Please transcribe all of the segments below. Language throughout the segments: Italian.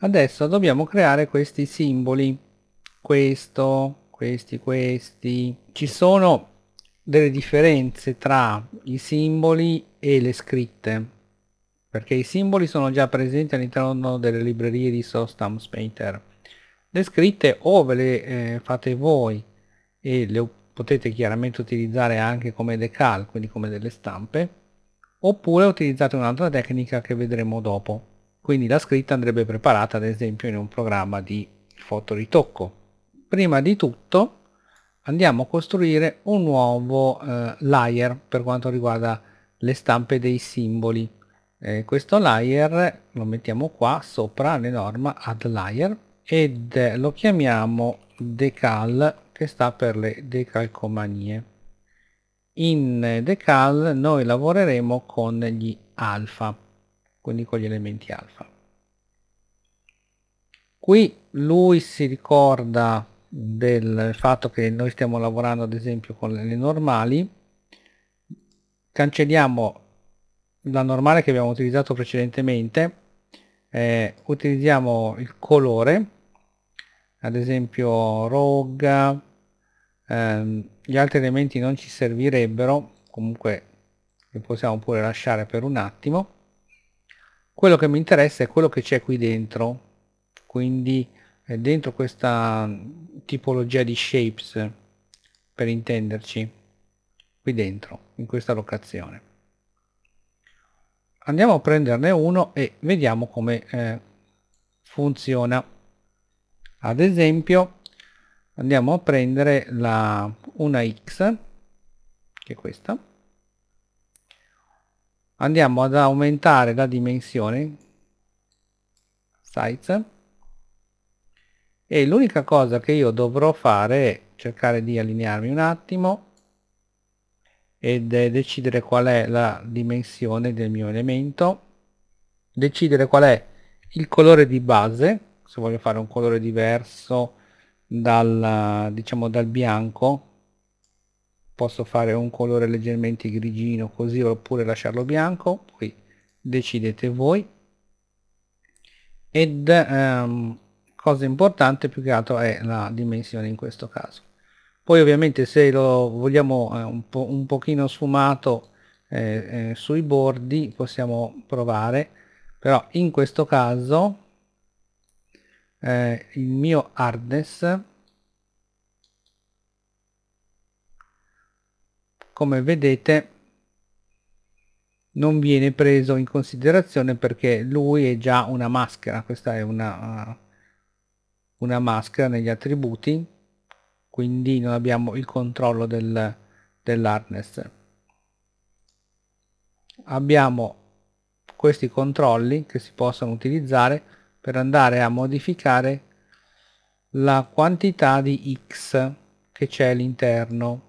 adesso dobbiamo creare questi simboli questo questi questi ci sono delle differenze tra i simboli e le scritte perché i simboli sono già presenti all'interno delle librerie di Sostamps Painter le scritte o ve le eh, fate voi e le potete chiaramente utilizzare anche come decal quindi come delle stampe oppure utilizzate un'altra tecnica che vedremo dopo quindi la scritta andrebbe preparata ad esempio in un programma di fotoritocco. Prima di tutto andiamo a costruire un nuovo eh, layer per quanto riguarda le stampe dei simboli. Eh, questo layer lo mettiamo qua sopra le norma add layer ed eh, lo chiamiamo decal che sta per le decalcomanie. In eh, decal noi lavoreremo con gli alfa quindi con gli elementi alfa. Qui lui si ricorda del fatto che noi stiamo lavorando ad esempio con le normali, cancelliamo la normale che abbiamo utilizzato precedentemente, eh, utilizziamo il colore, ad esempio roga, ehm, gli altri elementi non ci servirebbero, comunque li possiamo pure lasciare per un attimo, quello che mi interessa è quello che c'è qui dentro quindi eh, dentro questa tipologia di shapes per intenderci qui dentro in questa locazione andiamo a prenderne uno e vediamo come eh, funziona ad esempio andiamo a prendere la, una x che è questa andiamo ad aumentare la dimensione size e l'unica cosa che io dovrò fare è cercare di allinearmi un attimo e decidere qual è la dimensione del mio elemento decidere qual è il colore di base se voglio fare un colore diverso dal diciamo dal bianco posso fare un colore leggermente grigino così oppure lasciarlo bianco poi decidete voi ed ehm, cosa importante più che altro è la dimensione in questo caso poi ovviamente se lo vogliamo eh, un, po un pochino sfumato eh, eh, sui bordi possiamo provare però in questo caso eh, il mio hardness come vedete non viene preso in considerazione perché lui è già una maschera questa è una, una maschera negli attributi quindi non abbiamo il controllo del, dell'harness abbiamo questi controlli che si possono utilizzare per andare a modificare la quantità di x che c'è all'interno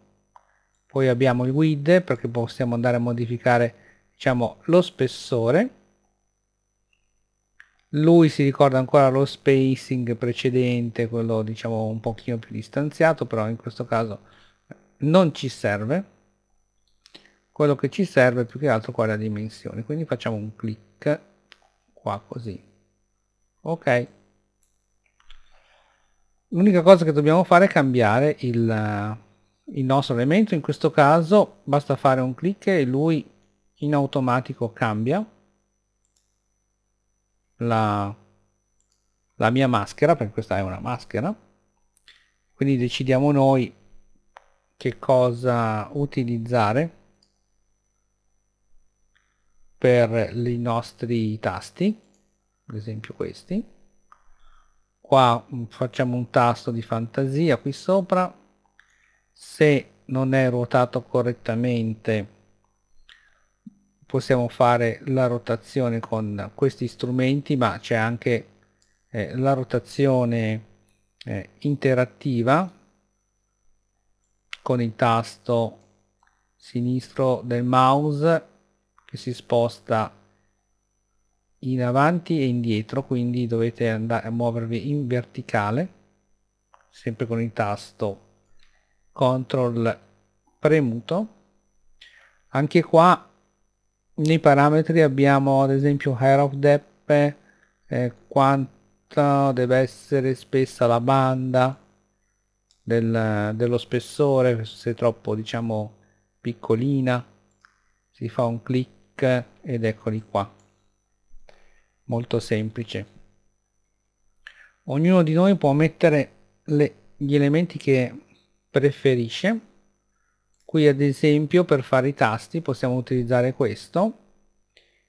poi abbiamo il width perché possiamo andare a modificare diciamo lo spessore lui si ricorda ancora lo spacing precedente quello diciamo un pochino più distanziato però in questo caso non ci serve quello che ci serve più che altro qua è la dimensione quindi facciamo un clic qua così ok l'unica cosa che dobbiamo fare è cambiare il il nostro elemento in questo caso basta fare un clic e lui in automatico cambia la, la mia maschera perché questa è una maschera quindi decidiamo noi che cosa utilizzare per i nostri tasti ad esempio questi qua mm, facciamo un tasto di fantasia qui sopra se non è ruotato correttamente possiamo fare la rotazione con questi strumenti ma c'è anche eh, la rotazione eh, interattiva con il tasto sinistro del mouse che si sposta in avanti e indietro quindi dovete andare a muovervi in verticale sempre con il tasto control premuto anche qua nei parametri abbiamo ad esempio hair of depth eh, quanto deve essere spessa la banda del, dello spessore se troppo diciamo piccolina si fa un clic ed eccoli qua molto semplice ognuno di noi può mettere le, gli elementi che preferisce qui ad esempio per fare i tasti possiamo utilizzare questo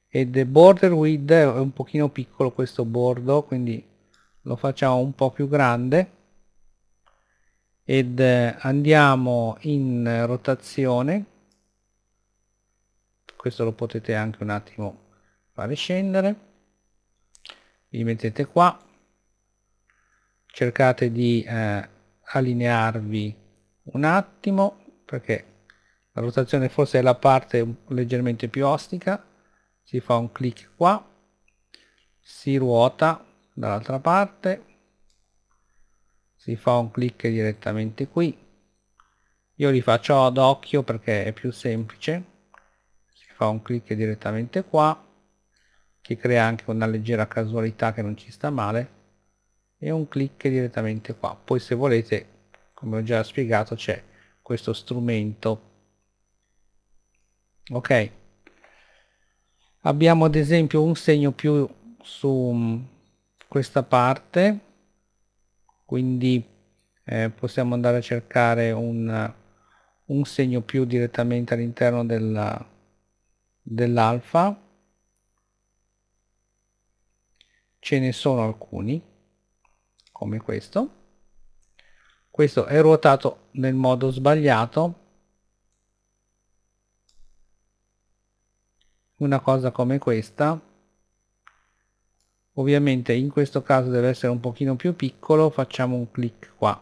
e the border width è un pochino piccolo questo bordo quindi lo facciamo un po' più grande ed eh, andiamo in rotazione questo lo potete anche un attimo fare scendere vi mettete qua cercate di eh, allinearvi un attimo perché la rotazione forse è la parte leggermente più ostica si fa un clic qua si ruota dall'altra parte si fa un clic direttamente qui io li faccio ad occhio perché è più semplice si fa un clic direttamente qua che crea anche una leggera casualità che non ci sta male e un clic direttamente qua poi se volete come ho già spiegato c'è questo strumento ok abbiamo ad esempio un segno più su mm, questa parte quindi eh, possiamo andare a cercare un, un segno più direttamente all'interno dell'alfa dell ce ne sono alcuni come questo questo è ruotato nel modo sbagliato una cosa come questa ovviamente in questo caso deve essere un pochino più piccolo facciamo un clic qua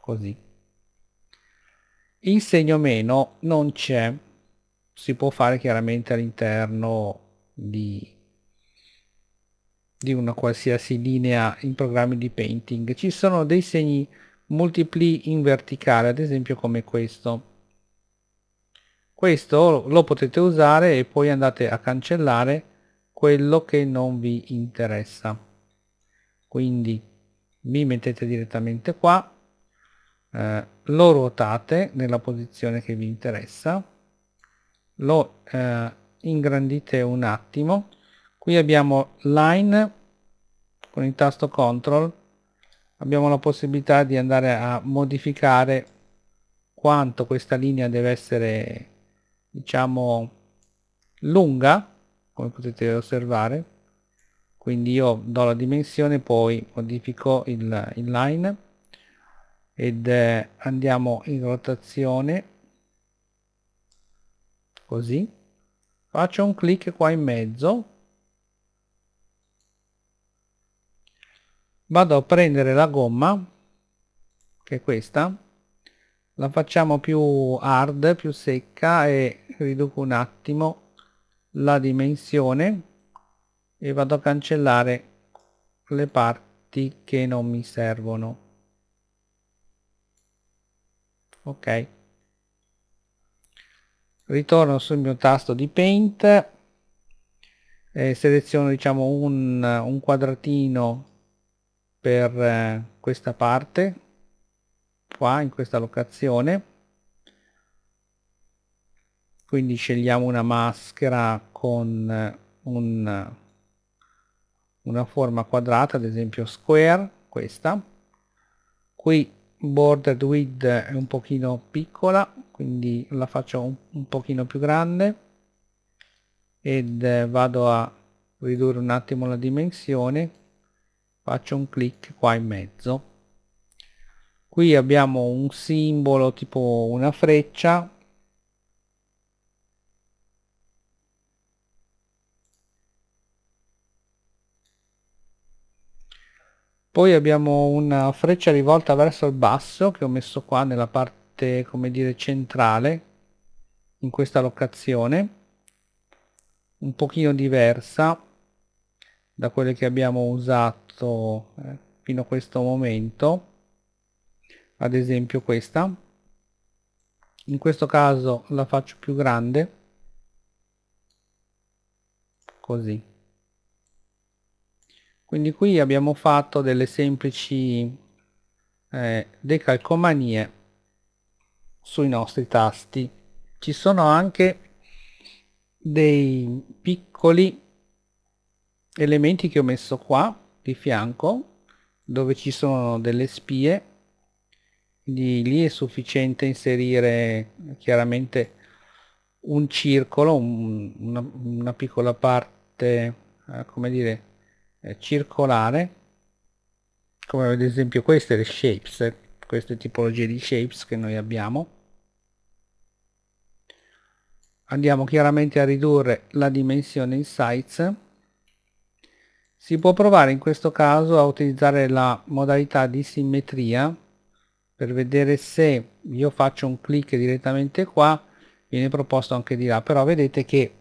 così il segno meno non c'è si può fare chiaramente all'interno di, di una qualsiasi linea in programmi di painting ci sono dei segni multipli in verticale ad esempio come questo questo lo potete usare e poi andate a cancellare quello che non vi interessa quindi mi mettete direttamente qua eh, lo ruotate nella posizione che vi interessa lo eh, ingrandite un attimo qui abbiamo line con il tasto control abbiamo la possibilità di andare a modificare quanto questa linea deve essere diciamo lunga come potete osservare quindi io do la dimensione poi modifico il, il line ed eh, andiamo in rotazione così faccio un clic qua in mezzo vado a prendere la gomma che è questa la facciamo più hard più secca e riduco un attimo la dimensione e vado a cancellare le parti che non mi servono ok ritorno sul mio tasto di paint seleziono diciamo un, un quadratino per eh, questa parte qua in questa locazione quindi scegliamo una maschera con eh, un, una forma quadrata ad esempio square questa qui bordered width è un pochino piccola quindi la faccio un, un pochino più grande ed eh, vado a ridurre un attimo la dimensione faccio un clic qua in mezzo qui abbiamo un simbolo tipo una freccia poi abbiamo una freccia rivolta verso il basso che ho messo qua nella parte come dire centrale in questa locazione un pochino diversa da quelle che abbiamo usato eh, fino a questo momento ad esempio questa in questo caso la faccio più grande così quindi qui abbiamo fatto delle semplici eh, decalcomanie sui nostri tasti ci sono anche dei piccoli elementi che ho messo qua di fianco dove ci sono delle spie quindi lì è sufficiente inserire chiaramente un circolo un, una, una, piccola parte eh, come dire eh, circolare come ad esempio queste le shapes eh, queste tipologie di shapes che noi abbiamo andiamo chiaramente a ridurre la dimensione in size si può provare in questo caso a utilizzare la modalità di simmetria per vedere se io faccio un clic direttamente qua viene proposto anche di là però vedete che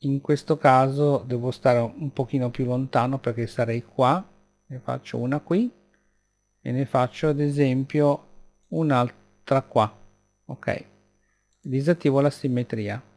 in questo caso devo stare un pochino più lontano perché sarei qua ne faccio una qui e ne faccio ad esempio un'altra qua ok disattivo la simmetria